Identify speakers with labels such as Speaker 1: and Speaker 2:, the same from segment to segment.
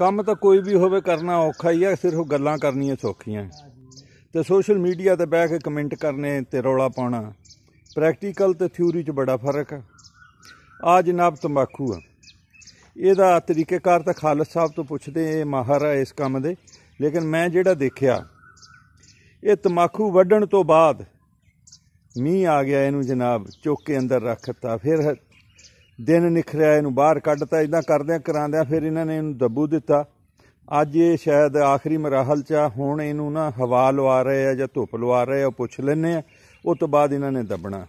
Speaker 1: ਕੰਮ ਤਾਂ ਕੋਈ ਵੀ ਹੋਵੇ ਕਰਨਾ ਔਖਾ ਹੀ ਆ ਸਿਰਫ ਗੱਲਾਂ ਕਰਨੀਆਂ ਸੌਖੀਆਂ ਤੇ ਸੋਸ਼ਲ ਮੀਡੀਆ ਤੇ ਬੈਠ ਕੇ ਕਮੈਂਟ ਕਰਨੇ ਤੇ ਰੋਲਾ ਪਾਉਣਾ ਪ੍ਰੈਕਟੀਕਲ ਤੇ ਥਿਊਰੀ 'ਚ ਬੜਾ ਫਰਕ ਆ ਆ ਜਨਾਬ ਤੰਬਾਕੂ ਆ ਇਹਦਾ ਤਰੀਕੇਕਾਰ ਤਾਂ ਖਾਲਸ ਸਾਹਿਬ ਤੋਂ ਪੁੱਛਦੇ ਇਹ ਮਾਹਰ ਆ ਇਸ ਕੰਮ ਦੇ ਲੇਕਿਨ ਮੈਂ ਜਿਹੜਾ ਦੇਖਿਆ ਇਹ ਤੰਬਾਕੂ ਵੱਢਣ ਤੋਂ ਬਾਅਦ ਮੀਂਹ ਆ ਗਿਆ ਇਹਨੂੰ ਜਨਾਬ ਚੁੱਕ ਕੇ ਅੰਦਰ ਰੱਖਤਾ ਫਿਰ ਦਿਨ ਨਿਖਰਿਆ ਇਹਨੂੰ ਬਾਹਰ ਕੱਢਤਾ ਇਦਾਂ ਕਰਦਿਆਂ ਕਰਾਂਦਿਆਂ ਫਿਰ ਇਹਨਾਂ ਨੇ ਇਹਨੂੰ ਦੱਬੂ ਦਿੱਤਾ ਅੱਜ ਇਹ ਸ਼ਾਇਦ ਆਖਰੀ ਮਰਾਹਲ ਚ ਹੁਣ ਇਹਨੂੰ ਨਾ ਹਵਾ ਲਵਾ ਰਹੇ ਆ ਜਾਂ ਧੁੱਪ ਲਵਾ ਰਹੇ ਆ ਪੁੱਛ ਲੈਨੇ ਆ ਉਹ ਤੋਂ ਬਾਅਦ ਇਹਨਾਂ ਨੇ ਦੱਬਣਾ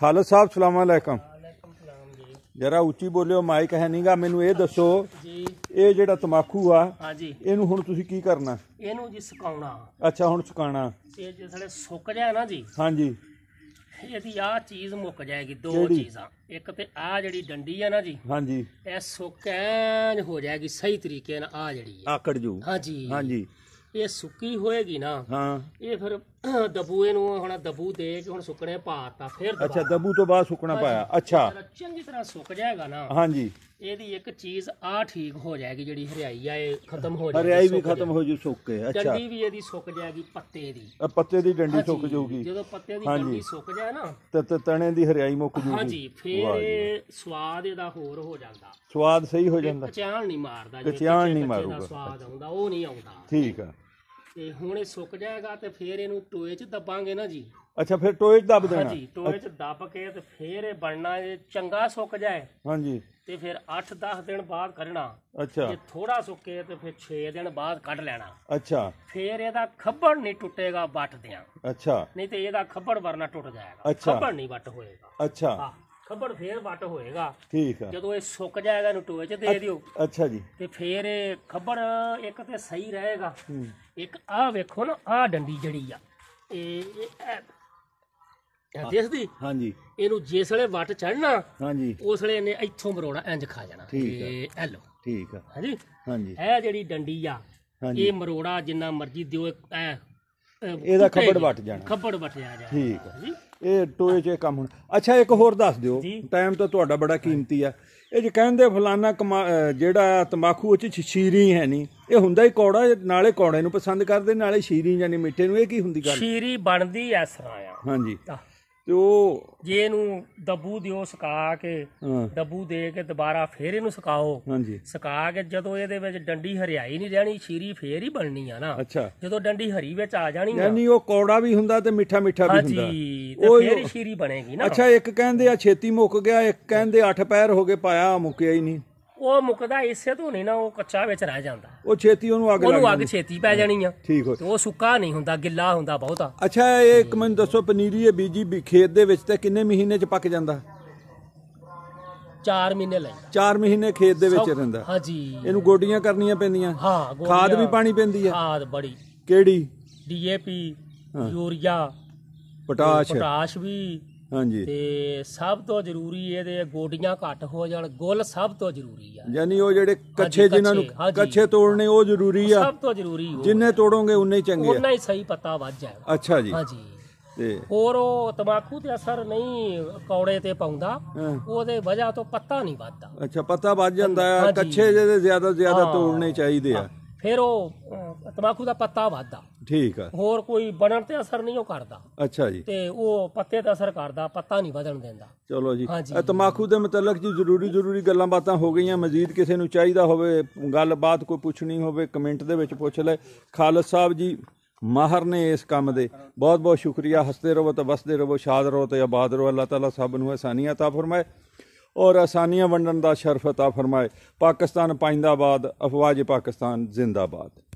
Speaker 1: ਖਾਲਸ ਸਾਹਿਬ ਸਲਾਮ ਅਲੈਕਮ ਜਰਾ ਉੱਚੀ ਬੋਲਿਓ ਮਾਈਕ ਹੈ ਨਹੀਂਗਾ ਮੈਨੂੰ ਇਹ ਦੱਸੋ ਜੀ ਇਹ ਜਿਹੜਾ ਤਮਾਕੂ ਆ ਹਾਂਜੀ ਇਹਨੂੰ ਹੁਣ ਤੁਸੀਂ ਕੀ ਕਰਨਾ
Speaker 2: ਇਹਨੂੰ ਜੀ ਸੁਕਾਉਣਾ
Speaker 1: ਅੱਛਾ ਹੁਣ ਸੁਕਾਉਣਾ
Speaker 2: ਇਹ ਜਿਹੜੇ ਸੁੱਕ ਜਾਏ ਨਾ ਜੀ ਹਾਂਜੀ ਇਹਦੀ ਆ ਚੀਜ਼ ਮੁੱਕ ਜਾਏਗੀ ਦੋ ਚੀਜ਼ਾਂ ਇੱਕ ਤੇ ਆ ਜਿਹੜੀ ਡੰਡੀ ਆ ਨਾ ਜੀ ਹਾਂਜੀ ਇਹ ਸੁੱਕੈਨ ਹੋ ਜਾਏਗੀ ਸਹੀ ਤਰੀਕੇ ਨਾਲ ਆ ਜਿਹੜੀ
Speaker 1: ਆਕੜ ਜੂ ਹਾਂਜੀ ਹਾਂਜੀ
Speaker 2: ਇਹ ਸੁੱਕੀ ਹੋਏਗੀ ਨਾ ਹਾਂ ਇਹ ਫਿਰ ਦਬੂ ਨੂੰ ਹੁਣ ਦਬੂ ਦੇ ਕੇ ਹੁਣ ਸੁੱਕਣੇ ਪਾਤਾ ਫਿਰ ਅੱਛਾ
Speaker 1: ਦਬੂ ਤੋਂ ਬਾਅਦ ਸੁੱਕਣਾ ਪਾਇਆ ਅੱਛਾ
Speaker 2: ਚੰਗੀ ਤਰ੍ਹਾਂ ਸੁੱਕ ਜਾਏਗਾ ਨਾ ਹਾਂਜੀ ਇਹਦੀ ਇੱਕ ਚੀਜ਼ ਆ ਠੀਕ ਹੋ ਜਾਏਗੀ ਜਿਹੜੀ ਹਰਿਆਈ ਆ ਇਹ ਖਤਮ ਹੋ ਜਾਏਗੀ ਹਰਿਆਈ ਵੀ ਖਤਮ ਹੋ
Speaker 1: ਜੂ ਸੁੱਕ ਕੇ ਅੱਛਾ ਡੰਡੀ ਵੀ
Speaker 2: ਇਹਦੀ ਸੁੱਕ ਜਾਏਗੀ ਪੱਤੇ ਦੀ
Speaker 1: ਪੱਤੇ ਦੀ ਡੰਡੀ ਸੁੱਕ ਜਾਊਗੀ ਜਦੋਂ ਪੱਤੇ ਦੀ ਡੰਡੀ ਸੁੱਕ ਜਾਏ ਨਾ ਤੇ- ਤਣੇ ਦੀ ਹਰਿਆਈ ਮੁੱਕ ਹਾਂਜੀ ਜੂਗੀ ਹਾਂਜੀ ਫੇਰ
Speaker 2: ਸਵਾਦ ਇਹਦਾ ਹੋਰ ਹੋ ਜਾਂਦਾ
Speaker 1: ਸਵਾਦ ਸਹੀ ਹੋ ਜਾਂਦਾ ਕਚਾਣ
Speaker 2: ਨਹੀਂ ਮਾਰਦਾ ਜੇ ਕਚਿਆਣ ਨਹੀਂ ਮਾਰੂਗਾ। ਸਵਾਦ ਆਉਂਦਾ ਉਹ ਨਹੀਂ ਆਉਂਦਾ ਠੀਕ ਆ ਤੇ ਹੁਣ ਇਹ ਸੁੱਕ ਜਾਏਗਾ ਤੇ ਫਿਰ ਇਹਨੂੰ ਟੋਏ 'ਚ ਦੱਬਾਂਗੇ ਨਾ ਜੀ
Speaker 1: ਅੱਛਾ ਫਿਰ ਟੋਏ 'ਚ ਦੱਬ ਦੇਣਾ ਹਾਂਜੀ ਟੋਏ
Speaker 2: 'ਚ ਦੱਬ ਕੇ ਤੇ ਫਿਰ ਇਹ ਬਣਨਾ ਇਹ ਚੰਗਾ ਸੁੱਕ ਜਾਏ ਹਾਂਜੀ ਤੇ ਫਿਰ 8-10 ਦਿਨ ਬਾਅਦ ਕੱਢਣਾ ਅੱਛਾ ਜੇ ਥੋੜਾ ਸੁੱਕੇ ਤੇ ਫਿਰ 6 ਦਿਨ ਬਾਅਦ ਕੱਢ ਲੈਣਾ ਅੱਛਾ ਫਿਰ ਇਹਦਾ ਖੱਬੜ ਨਹੀਂ ਟੁੱਟੇਗਾ ਵੱਟ ਦਿਆਂ ਅੱਛਾ ਨਹੀਂ ਤੇ ਇਹਦਾ ਖੱਬੜ ਵਰਨਾ ਟੁੱਟ ਜਾਏਗਾ ਖੱਬੜ ਨਹੀਂ ਵੱਟ ਹੋਏਗਾ ਅੱਛਾ ਖੱਬੜ ਫੇਰ ਵੱਟ ਹੋਏਗਾ
Speaker 1: ਠੀਕ ਆ ਜਦੋਂ
Speaker 2: ਇਹ ਸੁੱਕ ਜਾਏਗਾ ਨੂੰ ਟੋਏ 'ਚ ਦੇ ਦਿਓ ਅੱਛਾ ਜੀ ਤੇ ਫੇਰ ਇਹ ਖੱਬੜ ਇੱਕ ਤੇ ਸਹੀ ਰਹੇਗਾ ਇੱਕ ਆ ਵੇਖੋ ਨਾ ਆ ਡੰਡੀ ਜੜੀ ਆ ਇਹ ਇਹ
Speaker 1: ਇਹ- ਦਿਸਦੀ ਹਾਂਜੀ
Speaker 2: ਇਹਨੂੰ ਜਿਸ ਵੇਲੇ ਵੱਟ ਚੜਨਾ ਹਾਂਜੀ ਉਸ ਵੇਲੇ ਇਹਨੇ ਇੱਥੋਂ ਮਰੋੜਾ ਇੰਜ ਖਾ ਜਾਣਾ ਠੀਕ ਤੇ ਇਹ ਲਓ ਠੀਕ ਆ ਹਾਂਜੀ ਹਾਂਜੀ ਇਹ ਜਿਹੜੀ ਡੰਡੀ ਆ ਇਹ ਮਰੋੜਾ ਜਿੰਨਾ ਮਰਜ਼ੀ ਦਿਓ ਇਹ ਐ ਇਹਦਾ ਖੱਪੜ ਵੱਟ ਜਾਣਾ ਖੱਪੜ ਵੱਟ ਜਾ
Speaker 1: ਠੀਕ ਹੈ ਇਹ ਟੋਏ 'ਚ ਕੰਮ ਹੁਣ ਅੱਛਾ ਇੱਕ ਹੋਰ ਦੱਸ ਦਿਓ ਟਾਈਮ ਤਾਂ ਤੁਹਾਡਾ ਬੜਾ ਕੀਮਤੀ ਆ ਇਹ ਜੇ ਕਹਿੰਦੇ ਫਲਾਨਾ ਜਿਹੜਾ ਤਮਾਕੂ ਉੱਚ ਸ਼ੀਰੀ ਹੈ ਨਹੀਂ ਇਹ ਹੁੰਦਾ ਹੀ ਕੌੜਾ ਨਾਲੇ ਕੌੜੇ ਨੂੰ ਪਸੰਦ ਕਰਦੇ ਨਾਲੇ ਸ਼ੀਰੀ ਜਾਨੀ ਮਿੱਠੇ ਨੂੰ ਇਹ ਕੀ ਹੁੰਦੀ ਗੱਲ
Speaker 2: ਸ਼ੀਰੀ ਬਣਦੀ ਐਸਰਾ ਆ ਹਾਂਜੀ ਤੇ ਉਹ ਜੇ ਇਹਨੂੰ ਦੱਬੂ ਦਿਓ ਸੁਕਾ ਕੇ ਹਾਂ ਦੱਬੂ ਦੇ ਕੇ ਦੁਬਾਰਾ ਫੇਰ ਇਹਨੂੰ ਸੁਕਾਓ ਹਾਂਜੀ ਸੁਕਾ ਕੇ ਜਦੋਂ ਇਹਦੇ ਵਿੱਚ ਡੰਡੀ ਹਰਿਆਈ ਨਹੀਂ ਰਹਿਣੀ ਛੀਰੀ ਫੇਰ ਹੀ ਬਣਨੀ ਆ ਨਾ ਅੱਛਾ ਜਦੋਂ ਡੰਡੀ ਹਰੀ ਵਿੱਚ ਆ ਜਾਣੀ ਨਾ ਨਹੀਂ
Speaker 1: ਉਹ ਕੌੜਾ ਵੀ ਹੁੰਦਾ ਤੇ ਮਿੱਠਾ ਮਿੱਠਾ ਵੀ ਹੁੰਦਾ ਹਾਂਜੀ ਤੇ ਫੇਰ ਹੀ ਛੀਰੀ ਬਣੇਗੀ ਨਾ ਅੱਛਾ ਇੱਕ ਕਹਿੰਦੇ ਆ ਛੇਤੀ ਮੁੱਕ ਗਿਆ ਇੱਕ ਕਹਿੰਦੇ ਅੱਠ ਪੈਰ ਹੋ ਗਏ ਪਾਇਆ ਮੁੱਕਿਆ ਹੀ ਨਹੀਂ
Speaker 2: ਉਹ ਮੁੱਕਦਾ ਇਸੇ ਤੋਂ ਨਹੀਂ ਨਾ ਉਹ ਕੱਚਾ ਵਿੱਚ ਰਹਿ ਜਾਂਦਾ
Speaker 1: ਉਹ ਛੇਤੀ ਉਹਨੂੰ ਅੱਗ ਲੱਗ ਉਹਨੂੰ ਅੱਗ
Speaker 2: ਛੇਤੀ ਪੈ ਜਾਣੀ ਆ ਠੀਕ ਹੋ ਤੇ ਉਹ ਸੁੱਕਾ ਨਹੀਂ ਹੁੰਦਾ ਗਿੱਲਾ ਹੁੰਦਾ ਬਹੁਤਾ
Speaker 1: ਅੱਛਾ ਇਹ ਇੱਕ ਮੈਨੂੰ ਦੱਸੋ ਪਨੀਰੀ ਇਹ ਬੀਜੀ ਖੇਤ ਦੇ ਵਿੱਚ ਤੇ ਕਿੰਨੇ ਮਹੀਨੇ ਚ ਪੱਕ ਜਾਂਦਾ 4 ਮਹੀਨੇ ਲੈਂਦਾ 4 ਮਹੀਨੇ ਖੇਤ ਦੇ ਵਿੱਚ ਰਹਿੰਦਾ ਹਾਂਜੀ ਇਹਨੂੰ ਗੋਡੀਆਂ ਕਰਨੀਆਂ ਪੈਂਦੀਆਂ ਹਾਂ ਖਾਦ ਵੀ ਪਾਣੀ ਪੈਂਦੀ ਆ ਖਾਦ ਬੜੀ ਕਿਹੜੀ
Speaker 2: ਡੀਏਪੀ ਯੂਰੀਆ
Speaker 1: ਪੋਟਾਸ਼ ਪੋਟਾਸ਼ ਵੀ ਹਾਂਜੀ ਤੇ
Speaker 2: ਸਭ ਤੋਂ ਜ਼ਰੂਰੀ ਇਹਦੇ ਗੋਡੀਆਂ ਘੱਟ ਹੋ ਜਾਣ ਗੁੱਲ ਸਭ ਤੋਂ ਜ਼ਰੂਰੀ ਆ
Speaker 1: ਯਾਨੀ ਉਹ ਜਿਹੜੇ ਕੱਚੇ ਜਿਨ੍ਹਾਂ ਨੂੰ ਕੱਛੇ ਕੱਚੇ ਤੋੜਨੇ ਉਹ ਜ਼ਰੂਰੀ ਆ ਸਭ
Speaker 2: ਤੋਂ ਜ਼ਰੂਰੀ ਉਹ ਜਿੰਨੇ
Speaker 1: ਤੋੜੋਗੇ ਉਨੇ ਹੀ ਚੰਗੇ ਆ ਉਹਨਾਂ
Speaker 2: ਹੀ ਸਹੀ ਪੱਤਾ ਵੱਜ ਜਾਏਗਾ
Speaker 1: ਅੱਛਾ ਜੀ ਹਾਂਜੀ ਤੇ
Speaker 2: ਹੋਰ ਉਹ ਤਮਾਕੂ ਤੇ ਅਸਰ ਨਹੀਂ ਕੌੜੇ ਤੇ ਪਾਉਂਦਾ ਉਹਦੇ ਵਜ੍ਹਾ ਤੋਂ ਪੱਤਾ ਨਹੀਂ ਵੱਧਦਾ
Speaker 1: ਅੱਛਾ ਪੱਤਾ ਵੱਜ ਜਾਂਦਾ ਆ ਕੱਛੇ ਕੱਚੇ ਜਿਹਦੇ ਜ਼ਿਆਦਾ ਜ਼ਿਆਦਾ ਤੋੜਨੇ ਚਾਹੀਦੇ ਆ
Speaker 2: ਫਿਰ ਉਹ ਤਮਾਕੂ ਦਾ ਪੱਤਾ ਵੱਧਦਾ ਠੀਕ ਆ ਹੋਰ ਕੋਈ ਬਣਨ ਤੇ ਅਸਰ ਨਹੀਂ ਉਹ ਕਰਦਾ ਅੱਛਾ ਜੀ ਤੇ ਉਹ ਪੱਤੇ ਤੇ ਅਸਰ ਕਰਦਾ ਪੱਤਾ ਨਹੀਂ ਵਧਣ ਦਿੰਦਾ
Speaker 1: ਚਲੋ ਜੀ ਇਹ ਤਮਾਕੂ ਦੇ ਮਤਲਕ ਜੀ ਜ਼ਰੂਰੀ ਜ਼ਰੂਰੀ ਗੱਲਾਂ ਬਾਤਾਂ ਹੋ ਗਈਆਂ ਮਜ਼ੀਦ ਕਿਸੇ ਨੂੰ ਚਾਹੀਦਾ ਹੋਵੇ ਗੱਲਬਾਤ ਕੋਈ ਪੁੱਛਣੀ ਹੋਵੇ ਕਮੈਂਟ ਦੇ ਵਿੱਚ ਪੁੱਛ ਲੈ ਖਾਲਸ ਸਾਹਿਬ ਜੀ ਮਾਹਰ ਨੇ ਇਸ ਕੰਮ ਦੇ ਬਹੁਤ ਬਹੁਤ ਸ਼ੁਕਰੀਆ ਹੱਸਦੇ ਰਹੋ ਤੇ ਵਸਦੇ ਰਹੋ ਸ਼ਾਦ ਰਹੋ ਤੇ ਆਬਾਦ ਰਹੋ ਅੱਲਾਹ ਤਾਲਾ ਸਭ ਨੂੰ ਆਸਾਨੀਆਂ عطا ਫਰਮਾਏ ਔਰ ਆਸਾਨੀਆਂ ਵੰਡਣ ਦਾ ਸ਼ਰਫ عطا ਫਰਮਾਏ ਪਾਕਿਸਤਾਨ ਪਾਇੰਦਾਬਾਦ ਅਫਵਾਜ ਪਾਕਿਸਤਾਨ ਜ਼ਿੰਦਾਬਾਦ